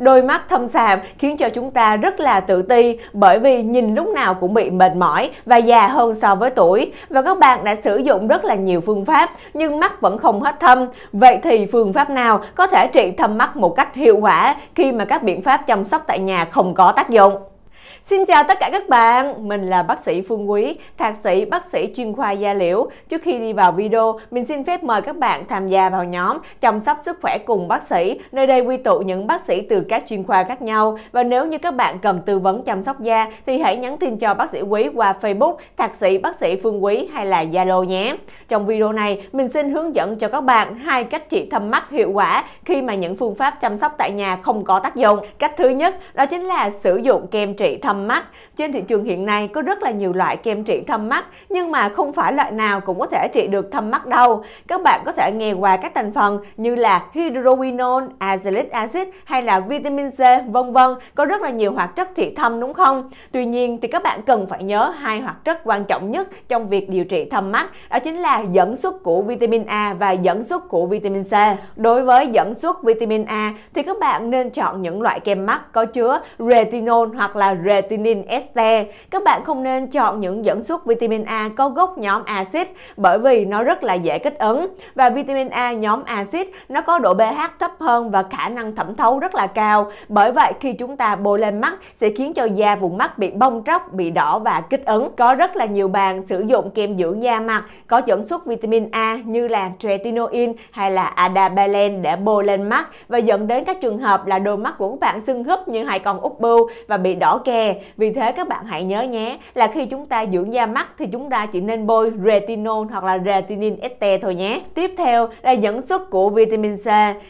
Đôi mắt thâm sàm khiến cho chúng ta rất là tự ti bởi vì nhìn lúc nào cũng bị mệt mỏi và già hơn so với tuổi và các bạn đã sử dụng rất là nhiều phương pháp nhưng mắt vẫn không hết thâm. Vậy thì phương pháp nào có thể trị thâm mắt một cách hiệu quả khi mà các biện pháp chăm sóc tại nhà không có tác dụng? Xin chào tất cả các bạn, mình là bác sĩ Phương Quý, thạc sĩ bác sĩ chuyên khoa da liễu. Trước khi đi vào video, mình xin phép mời các bạn tham gia vào nhóm chăm sóc sức khỏe cùng bác sĩ. Nơi đây quy tụ những bác sĩ từ các chuyên khoa khác nhau và nếu như các bạn cần tư vấn chăm sóc da thì hãy nhắn tin cho bác sĩ Quý qua Facebook thạc sĩ bác sĩ Phương Quý hay là Zalo nhé. Trong video này, mình xin hướng dẫn cho các bạn hai cách trị thâm mắt hiệu quả khi mà những phương pháp chăm sóc tại nhà không có tác dụng. Cách thứ nhất đó chính là sử dụng kem trị thâm mắt. Trên thị trường hiện nay có rất là nhiều loại kem trị thâm mắt nhưng mà không phải loại nào cũng có thể trị được thâm mắt đâu. Các bạn có thể nghe qua các thành phần như là hydroquinone, azelaic acid hay là vitamin C vân vân có rất là nhiều hoạt chất trị thâm đúng không? Tuy nhiên thì các bạn cần phải nhớ hai hoạt chất quan trọng nhất trong việc điều trị thâm mắt đó chính là dẫn xuất của vitamin A và dẫn xuất của vitamin C. Đối với dẫn xuất vitamin A thì các bạn nên chọn những loại kem mắt có chứa retinol hoặc là retinin este. Các bạn không nên chọn những dẫn xuất vitamin A có gốc nhóm axit bởi vì nó rất là dễ kích ứng và vitamin A nhóm axit nó có độ pH thấp hơn và khả năng thẩm thấu rất là cao. Bởi vậy khi chúng ta bôi lên mắt sẽ khiến cho da vùng mắt bị bong tróc, bị đỏ và kích ứng. Có rất là nhiều bạn sử dụng kem dưỡng da mặt có dẫn xuất vitamin A như là tretinoin hay là adapalen để bôi lên mắt và dẫn đến các trường hợp là đôi mắt của các bạn sưng húp như hay còn út bưu và bị đỏ kem che. Vì thế các bạn hãy nhớ nhé là khi chúng ta dưỡng da mắt thì chúng ta chỉ nên bôi retinol hoặc là retinin este thôi nhé. Tiếp theo là dẫn xuất của vitamin C.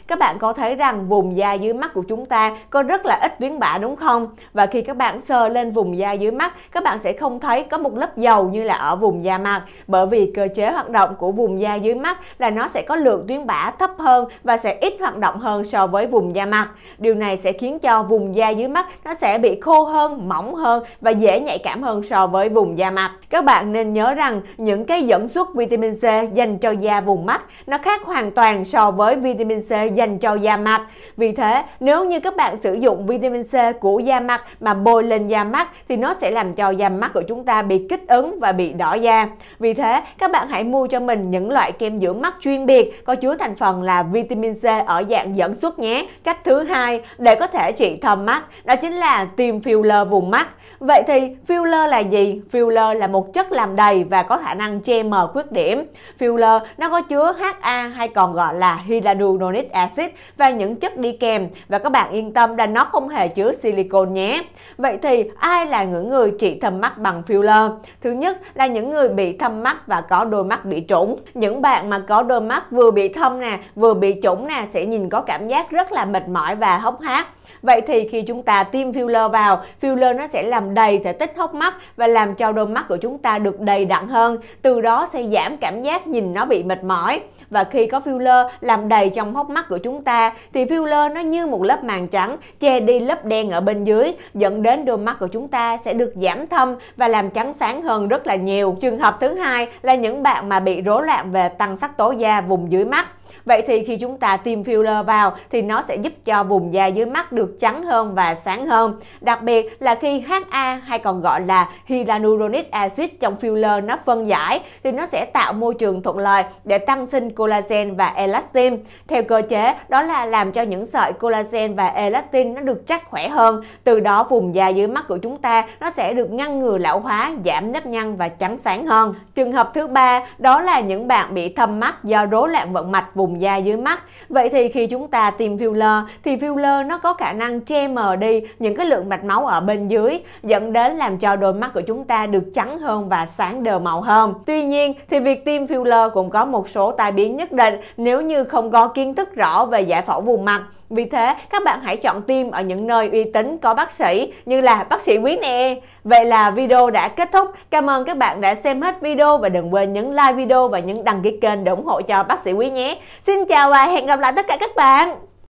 Các bạn có thấy rằng vùng da dưới mắt của chúng ta có rất là ít tuyến bã đúng không? Và khi các bạn sờ lên vùng da dưới mắt, các bạn sẽ không thấy có một lớp dầu như là ở vùng da mặt bởi vì cơ chế hoạt động của vùng da dưới mắt là nó sẽ có lượng tuyến bã thấp hơn và sẽ ít hoạt động hơn so với vùng da mặt. Điều này sẽ khiến cho vùng da dưới mắt nó sẽ bị khô hơn mỏng hơn và dễ nhạy cảm hơn so với vùng da mặt. Các bạn nên nhớ rằng những cái dẫn xuất vitamin C dành cho da vùng mắt nó khác hoàn toàn so với vitamin C dành cho da mặt. Vì thế, nếu như các bạn sử dụng vitamin C của da mặt mà bôi lên da mắt thì nó sẽ làm cho da mắt của chúng ta bị kích ứng và bị đỏ da. Vì thế, các bạn hãy mua cho mình những loại kem dưỡng mắt chuyên biệt có chứa thành phần là vitamin C ở dạng dẫn xuất nhé. Cách thứ hai để có thể trị thâm mắt đó chính là tiêm filler vùng mắt. Vậy thì filler là gì? Filler là một chất làm đầy và có khả năng che mờ khuyết điểm. Filler nó có chứa HA hay còn gọi là hyaluronic acid và những chất đi kèm và các bạn yên tâm là nó không hề chứa silicon nhé. Vậy thì ai là những người trị thâm mắt bằng filler? Thứ nhất là những người bị thâm mắt và có đôi mắt bị trũng. Những bạn mà có đôi mắt vừa bị thâm nè, vừa bị trũng nè sẽ nhìn có cảm giác rất là mệt mỏi và hốc hác Vậy thì khi chúng ta tiêm filler vào, filler nó sẽ làm đầy thể tích hốc mắt và làm cho đôi mắt của chúng ta được đầy đặn hơn, từ đó sẽ giảm cảm giác nhìn nó bị mệt mỏi. Và khi có filler làm đầy trong hốc mắt của chúng ta thì filler nó như một lớp màng trắng che đi lớp đen ở bên dưới, dẫn đến đôi mắt của chúng ta sẽ được giảm thâm và làm trắng sáng hơn rất là nhiều. Trường hợp thứ hai là những bạn mà bị rối loạn về tăng sắc tố da vùng dưới mắt Vậy thì khi chúng ta tiêm filler vào thì nó sẽ giúp cho vùng da dưới mắt được trắng hơn và sáng hơn. Đặc biệt là khi HA hay còn gọi là hyaluronic acid trong filler nó phân giải thì nó sẽ tạo môi trường thuận lợi để tăng sinh collagen và elastin. Theo cơ chế đó là làm cho những sợi collagen và elastin nó được chắc khỏe hơn, từ đó vùng da dưới mắt của chúng ta nó sẽ được ngăn ngừa lão hóa, giảm nếp nhăn và trắng sáng hơn. Trường hợp thứ ba đó là những bạn bị thâm mắt do rối loạn vận mạch vùng da dưới mắt. Vậy thì khi chúng ta tiêm filler thì filler nó có khả năng che mờ đi những cái lượng mạch máu ở bên dưới dẫn đến làm cho đôi mắt của chúng ta được trắng hơn và sáng đều màu hơn. Tuy nhiên thì việc tiêm filler cũng có một số tai biến nhất định nếu như không có kiến thức rõ về giải phẫu vùng mặt. Vì thế các bạn hãy chọn tiêm ở những nơi uy tín có bác sĩ như là bác sĩ quý nè. Vậy là video đã kết thúc. Cảm ơn các bạn đã xem hết video và đừng quên nhấn like video và nhấn đăng ký kênh để ủng hộ cho bác sĩ quý nhé. Xin chào và hẹn gặp lại tất cả các bạn